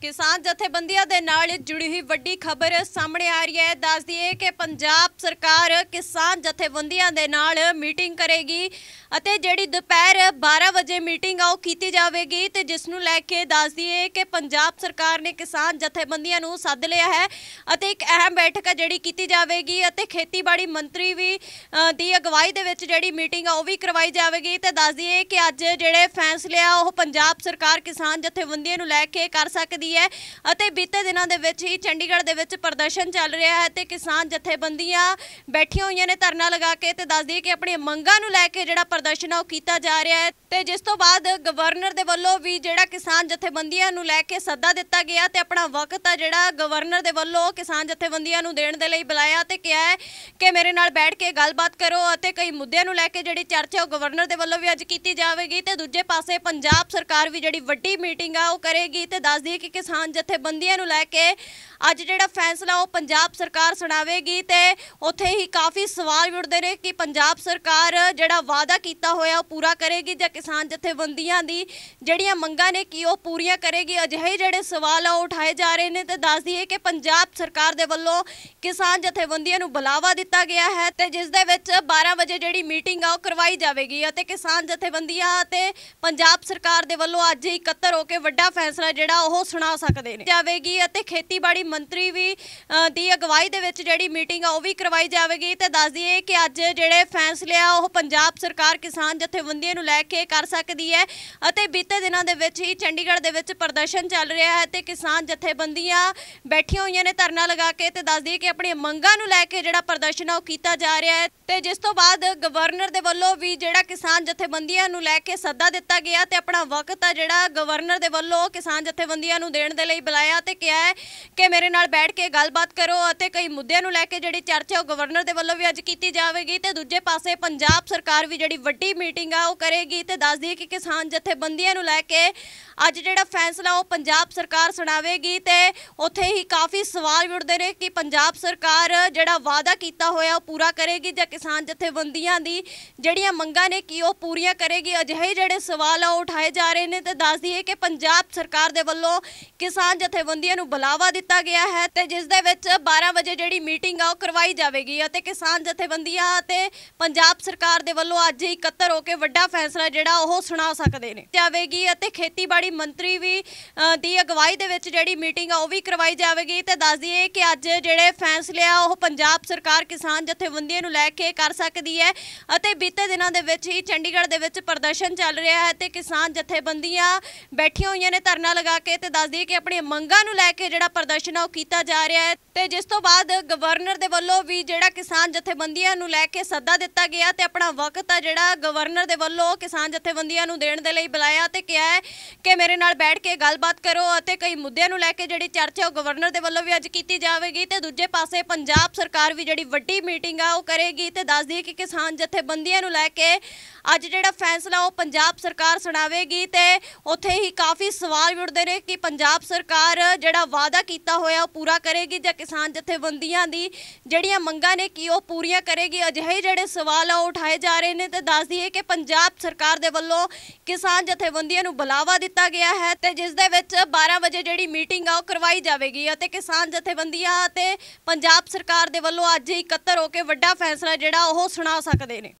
ਕਿਸਾਨ ਜਥੇਬੰਦੀਆਂ ਦੇ ਨਾਲ ਜੁੜੀ ਹੋਈ ਵੱਡੀ ਖਬਰ ਸਾਹਮਣੇ ਆ ਰਹੀ ਹੈ ਦੱਸ ਦਈਏ ਕਿ ਪੰਜਾਬ ਸਰਕਾਰ ਕਿਸਾਨ ਜਥੇਬੰਦੀਆਂ ਦੇ ਨਾਲ ਮੀਟਿੰਗ ਕਰੇਗੀ ਅਤੇ ਜਿਹੜੀ ਦੁਪਹਿਰ 12 ਵਜੇ ਮੀਟਿੰਗ ਆ ਉਹ ਕੀਤੀ ਜਾਵੇਗੀ ਤੇ ਜਿਸ ਨੂੰ ਲੈ ਕੇ ਦੱਸ ਦਈਏ ਕਿ ਪੰਜਾਬ ਸਰਕਾਰ ਨੇ ਕਿਸਾਨ ਜਥੇਬੰਦੀਆਂ ਨੂੰ ਸੱਦ ਲਿਆ ਹੈ ਅਤੇ ਇੱਕ ਅਹਿਮ ਬੈਠਕ ਜਿਹੜੀ ਕੀਤੀ ਜਾਵੇਗੀ ਅਤੇ ਖੇਤੀਬਾੜੀ ਮੰਤਰੀ ਵੀ ਦੀ ਅਗਵਾਈ ਦੇ ਵਿੱਚ ਜਿਹੜੀ ਮੀਟਿੰਗ ਆ ਉਹ ਵੀ ਕਰਵਾਈ ਜਾਵੇਗੀ ਤੇ ਦੱਸ ਦਈਏ ਕਿ ਅੱਜ ਜਿਹੜੇ ਫੈਸਲੇ ਆ ਉਹ ਪੰਜਾਬ ਸਰਕਾਰ ਕਿਸਾਨ ਜਥੇਬੰਦੀਆਂ ਨੂੰ ਲੈ ਕੇ ਕਰ ਸਕਦੀ ਰਹੀ ਹੈ ਅਤੇ ਬੀਤੇ ਦਿਨਾਂ ਦੇ ਵਿੱਚ ਹੀ ਚੰਡੀਗੜ੍ਹ ਦੇ ਵਿੱਚ ਪ੍ਰਦਰਸ਼ਨ ਚੱਲ ਰਿਹਾ ਹੈ ਤੇ ਕਿਸਾਨ ਜਥੇਬੰਦੀਆਂ ਬੈਠੀਆਂ ਹੋਈਆਂ ਨੇ ਧਰਨਾ ਲਗਾ ਕੇ ਤੇ ਦੱਸਦੀ ਹੈ ਕਿ ਆਪਣੀਆਂ ਮੰਗਾਂ ਨੂੰ ਲੈ ਕੇ ਜਿਹੜਾ ਪ੍ਰਦਰਸ਼ਨ ਉਹ ਕੀਤਾ ਜਾ ਰਿਹਾ ਹੈ ਤੇ ਜਿਸ ਤੋਂ ਬਾਅਦ ਗਵਰਨਰ ਦੇ ਵੱਲੋਂ ਵੀ ਜਿਹੜਾ ਕਿਸਾਨ ਜਥੇਬੰਦੀਆਂ ਨੂੰ ਲੈ ਕੇ ਸੱਦਾ ਦਿੱਤਾ ਗਿਆ ਤੇ ਆਪਣਾ ਵਕਤ ਆ ਜਿਹੜਾ ਗਵਰਨਰ ਦੇ ਵੱਲੋਂ ਕਿਸਾਨ ਜਥੇਬੰਦੀਆਂ ਨੂੰ ਦੇਣ ਦੇ ਲਈ ਬੁਲਾਇਆ ਤੇ ਕਿਹਾ ਹੈ ਕਿ ਮੇਰੇ ਨਾਲ ਬੈਠ ਕੇ ਗੱਲਬਾਤ ਕਰੋ ਅਤੇ ਕਈ ਮੁੱਦਿਆਂ ਨੂੰ ਲੈ ਕੇ ਜਿਹੜੀ ਚਰਚਾ ਉਹ ਗਵਰਨਰ ਦੇ ਵੱਲੋਂ ਵੀ ਅੱਜ ਕੀਤੀ ਜਾਵੇਗੀ ਤੇ ਦੂਜੇ ਪਾਸੇ ਪੰਜਾਬ ਸਰਕਾਰ ਵੀ ਜਿਹੜੀ ਵੱਡੀ ਮੀਟਿੰਗ ਆ ਉਹ ਕਰੇਗੀ ਤੇ ਦੱਸਦੀ ਹੈ ਕਿ ਕਿਸਾਨ ਜਥੇਬੰਦੀਆਂ ਨੂੰ ਲੈ ਕੇ ਅੱਜ ਜਿਹੜਾ ਫੈਸਲਾ ਉਹ ਪੰਜਾਬ ਸਰਕਾਰ ਸੁਣਾਵੇਗੀ ਤੇ ਉੱਥੇ ਹੀ ਕਾਫੀ ਸਵਾਲ ਉੱਠਦੇ ਨੇ ਕਿ ਪੰਜਾਬ ਸਰਕਾਰ ਜਿਹੜਾ ਵਾਅਦਾ ਕੀਤਾ ਹੋਇਆ ਉਹ ਪੂਰਾ ਕਰੇਗੀ ਜਾਂ ਕਿਸਾਨ ਜਥੇਬੰਦੀਆਂ ਦੀ ਜਿਹੜੀਆਂ ਮੰਗਾਂ ਨੇ ਕੀ ਉਹ ਪੂਰੀਆਂ ਕਰੇਗੀ ਅਜਿਹੇ ਜਿਹੜੇ ਸਵਾਲ ਆ ਉਹ ਉਠਾਏ ਜਾ ਰਹੇ ਨੇ ਤੇ ਦੱਸ ਦਈਏ ਕਿ ਪੰਜਾਬ ਸਰਕਾਰ ਦੇ ਵੱਲੋਂ ਕਿਸਾਨ ਜਥੇਬੰਦੀਆਂ ਨੂੰ ਬੁਲਾਵਾ ਦਿੱਤਾ ਗਿਆ ਹੈ ਤੇ ਜਿਸ ਦੇ ਵਿੱਚ 12 ਵਜੇ ਜਿਹੜੀ ਮੀਟਿੰਗ ਆ ਉਹ ਕਰਵਾਈ ਜਾਵੇਗੀ ਅਤੇ ਕਿਸਾਨ ਜਥੇਬੰਦੀਆਂ ਤੇ ਪੰਜਾਬ ਸਰਕਾਰ ਦੇ ਵੱਲੋਂ ਅੱਜ ਇਕੱਤਰ ਹੋ ਕੇ ਵੱਡਾ ਫੈਸਲਾ ਜਿਹੜਾ ਉਹ ਸੁਣਾ ਬਣਾ ਸਕਦੇ ਨੇ ਜਾਵੇਗੀ ਅਤੇ ਖੇਤੀਬਾੜੀ ਮੰਤਰੀ ਵੀ ਦੀ ਅਗਵਾਈ ਦੇ ਵਿੱਚ ਜਿਹੜੀ ਮੀਟਿੰਗ ਆ ਉਹ ਵੀ ਕਰਵਾਈ ਜਾਵੇਗੀ ਤੇ ਦੱਸ ਦਈਏ ਕਿ ਅੱਜ ਜਿਹੜੇ ਫੈਸਲੇ ਆ ਉਹ ਪੰਜਾਬ ਸਰਕਾਰ ਕਿਸਾਨ ਜਥੇਬੰਦੀਆਂ ਨੂੰ ਲੈ ਕੇ ਕਰ ਸਕਦੀ ਹੈ ਅਤੇ ਬੀਤੇ ਦਿਨਾਂ ਦੇ ਵਿੱਚ ਹੀ ਚੰਡੀਗੜ੍ਹ ਦੇ ਵਿੱਚ ਪ੍ਰਦਰਸ਼ਨ ਚੱਲ ਰਿਹਾ ਹੈ ਤੇ ਕਿਸਾਨ ਜਥੇਬੰਦੀਆਂ ਬੈਠੀਆਂ ਹੋਈਆਂ ਨੇ ਧਰਨਾ ਲਗਾ ਕੇ ਤੇ ਦੱਸ ਦਈਏ ਕਿ ਆਪਣੀਆਂ ਮੰਗਾਂ ਨੂੰ ਲੈ ਕੇ ਜਿਹੜਾ ਪ੍ਰਦਰਸ਼ਨ ਆ ਉਹ ਕੀਤਾ ਜਾ ਰਿਹਾ ਹੈ ਤੇ ਜਿਸ ਤੋਂ ਬਾਅਦ ਗਵਰਨਰ ਦੇ ਵੱਲੋਂ ਵੀ ਜਿਹੜਾ ਕਿਸਾਨ ਜਥੇਬੰਦੀਆਂ ਨੂੰ ਲੈ ਕੇ ਸੱਦਾ ਦਿੱਤਾ ਗਿਆ ਤੇ ਆਪਣਾ ਵਕਤ ਆ ਜਿਹੜਾ ਗਵਰਨਰ ਦੇ ਵੱਲੋਂ ਕਿਸਾਨ ਜਥੇਬੰਦੀਆਂ ਨੂੰ ਦੇਣ ਦੇ ਲਈ ਬੁਲਾਇਆ ਤੇ ਕਿਹਾ ਹੈ ਕਿ ਮੇਰੇ ਨਾਲ ਬੈਠ ਕੇ ਗੱਲਬਾਤ ਕਰੋ ਅਤੇ ਕਈ ਮੁੱਦਿਆਂ ਨੂੰ ਲੈ ਕੇ ਜਿਹੜੀ ਚਰਚਾ ਉਹ ਗਵਰਨਰ ਦੇ ਵੱਲੋਂ ਵੀ ਅੱਜ ਕੀਤੀ ਜਾਵੇਗੀ ਤੇ ਦੂਜੇ ਪਾਸੇ ਪੰਜਾਬ ਸਰਕਾਰ ਵੀ ਜਿਹੜੀ ਵੱਡੀ ਮੀਟਿੰਗ ਆ ਉਹ ਕਰੇਗੀ ਤੇ ਦੱਸਦੀ ਹੈ ਕਿ ਕਿਸਾਨ ਜਥੇਬੰਦੀਆਂ ਨੂੰ ਲੈ ਕੇ ਅੱਜ ਜਿਹੜਾ ਫੈਸਲਾ ਉਹ ਪੰਜਾਬ ਸਰਕਾਰ ਸੁਣਾਵੇਗੀ ਤੇ ਉੱਥੇ ਹੀ ਕਾਫੀ ਸਵਾਲ ਉੱਠਦੇ ਨੇ ਕਿ ਪੰਜਾਬ ਸਰਕਾਰ ਜਿਹੜਾ ਵਾਅਦਾ ਕੀਤਾ ਹੋਇਆ ਉਹ ਪੂਰਾ ਕਰੇਗੀ ਜਾਂ ਕਿਸਾਨ ਜਥੇਬੰਦੀਆਂ ਦੀ ਜਿਹੜੀਆਂ ਮੰਗਾਂ ਨੇ ਕੀ ਉਹ ਪੂਰੀਆਂ ਕਰੇਗੀ ਅਜਿਹੇ ਜਿਹੜੇ ਸਵਾਲ ਆ ਉਹ ਉਠਾਏ ਜਾ ਰਹੇ ਨੇ ਤੇ ਦੱਸਦੀ ਹੈ ਕਿ ਪੰਜਾਬ ਸਰਕਾਰ ਦੇ ਵੱਲੋਂ ਕਿਸਾਨ ਜਥੇਬੰਦੀਆਂ ਨੂੰ ਬੁਲਾਵਾ ਦਿੱਤਾ ਗਿਆ ਹੈ ਤੇ ਜਿਸ ਦੇ ਵਿੱਚ 12 ਵਜੇ ਜਿਹੜੀ ਮੀਟਿੰਗ ਆ ਉਹ ਕਰਵਾਈ ਜਾਵੇਗੀ ਅਤੇ ਕਿਸਾਨ ਜਥੇਬੰਦੀਆਂ ਤੇ ਪੰਜਾਬ ਸਰਕਾਰ ਦੇ ਵੱਲੋਂ ਅੱਜ ਹੀ ਇਕੱਤਰ ਹੋ ਕੇ ਵੱਡਾ ਫੈਸਲਾ ਜਿਹੜਾ ਉਹ ਸੁਣਾ ਸਕਦੇ ਨੇ ਜਾਵੇਗੀ ਅਤੇ ਖੇਤੀਬਾੜੀ ਮੰਤਰੀ ਵੀ ਦੀ ਅਗਵਾਈ ਦੇ ਵਿੱਚ ਜਿਹੜੀ ਮੀਟਿੰਗ ਆ ਉਹ ਵੀ ਕਰਵਾਈ ਜਾਵੇਗੀ ਤੇ ਦੱਸ ਦਈਏ ਕਿ ਅੱਜ ਜਿਹੜੇ ਫੈਸਲੇ ਆ ਉਹ ਪੰਜਾਬ ਸਰਕਾਰ ਕਿਸਾਨ ਜਥੇਬੰਦੀਆਂ ਨੂੰ ਲੈ ਕੇ ਕਰ ਸਕਦੀ ਹੈ ਅਤੇ ਬੀਤੇ ਦਿਨਾਂ ਦੇ ਵਿੱਚ ਹੀ ਚੰਡੀਗੜ੍ਹ ਦੇ ਵਿੱਚ ਪ੍ਰਦਰਸ਼ਨ ਚੱਲ ਰਿਹਾ ਹੈ ਤੇ ਕਿਸਾਨ ਜਥੇਬੰਦੀਆਂ ਬੈਠੀਆਂ ਹੋਈਆਂ ਨੇ ਧਰਨਾ ਲਗਾ ਕੇ ਤੇ ਦੱਸ ਦੱਸਦੀ ਕਿ ਆਪਣੇ ਮੰਗਾਂ ਨੂੰ ਲੈ ਕੇ ਜਿਹੜਾ ਪ੍ਰਦਰਸ਼ਨ ਆ ਉਹ ਕੀਤਾ ਜਾ ਰਿਹਾ ਹੈ ਤੇ ਜਿਸ ਤੋਂ ਬਾਅਦ ਗਵਰਨਰ ਦੇ ਵੱਲੋਂ ਵੀ ਜਿਹੜਾ ਕਿਸਾਨ ਜਥੇਬੰਦੀਆਂ ਨੂੰ ਲੈ ਕੇ ਸੱਦਾ ਦਿੱਤਾ ਗਿਆ ਤੇ ਆਪਣਾ ਵਕਤ ਆ ਜਿਹੜਾ ਗਵਰਨਰ ਦੇ ਵੱਲੋਂ ਕਿਸਾਨ ਜਥੇਬੰਦੀਆਂ ਨੂੰ ਦੇਣ ਦੇ ਲਈ ਬੁਲਾਇਆ ਤੇ ਕਿਹਾ ਹੈ ਕਿ ਮੇਰੇ ਨਾਲ ਬੈਠ ਕੇ ਗੱਲਬਾਤ ਕਰੋ ਅਤੇ ਕਈ ਮੁੱਦਿਆਂ ਨੂੰ ਲੈ ਕੇ ਜਿਹੜੀ ਚਰਚਾ ਉਹ ਗਵਰਨਰ ਦੇ ਵੱਲੋਂ ਵੀ ਅੱਜ ਕੀਤੀ ਜਾਵੇਗੀ ਤੇ ਦੂਜੇ ਪਾਸੇ ਪੰਜਾਬ ਸਰਕਾਰ ਵੀ ਜਿਹੜੀ ਵੱਡੀ ਮੀਟਿੰਗ ਆ ਉਹ ਕਰੇਗੀ ਤੇ ਦੱਸਦੀ ਹੈ ਕਿ ਕਿਸਾਨ ਜਥੇਬੰਦੀਆਂ ਨੂੰ ਲੈ ਕੇ ਅੱਜ ਜਿਹੜਾ ਫੈਸਲਾ ਉਹ ਪੰਜਾਬ ਸਰਕਾਰ ਸੁਣਾਵੇਗੀ ਤੇ ਉੱਥੇ ਹੀ ਕਾਫੀ ਸਵਾਲ ਉੱਠਦੇ ਨੇ ਕਿ ਪੰਜਾਬ ਸਰਕਾਰ ਜਿਹੜਾ ਵਾਅਦਾ ਕੀਤਾ ਹੋਇਆ ਉਹ ਪੂਰਾ ਕਰੇਗੀ ਜਾਂ ਕਿਸਾਨ ਜਥੇਬੰਦੀਆਂ ਦੀ ਜਿਹੜੀਆਂ ਮੰਗਾਂ ਨੇ ਕੀ ਉਹ ਪੂਰੀਆਂ ਕਰੇਗੀ ਅਜਿਹੇ ਜਿਹੜੇ ਸਵਾਲ ਆ ਉਹ ਉਠਾਏ ਜਾ ਰਹੇ ਨੇ ਤੇ ਦੱਸ ਦਈਏ ਕਿ ਪੰਜਾਬ ਸਰਕਾਰ ਦੇ ਵੱਲੋਂ ਕਿਸਾਨ ਜਥੇਬੰਦੀਆਂ ਨੂੰ ਬੁਲਾਵਾ ਦਿੱਤਾ ਗਿਆ ਹੈ ਤੇ ਜਿਸ ਦੇ ਵਿੱਚ 12 ਵਜੇ ਜਿਹੜੀ ਮੀਟਿੰਗ ਆ ਉਹ ਕਰਵਾਈ ਜਾਵੇਗੀ ਅਤੇ ਕਿਸਾਨ ਜਥੇਬੰਦੀਆਂ ਤੇ ਪੰਜਾਬ ਸਰਕਾਰ ਦੇ ਵੱਲੋਂ ਅੱਜ ਇਕੱਤਰ ਹੋ ਕੇ ਵੱਡਾ ਫੈਸਲਾ ਜਿਹੜਾ ਉਹ ਸੁਣਾ ਸਕਦੇ ਨੇ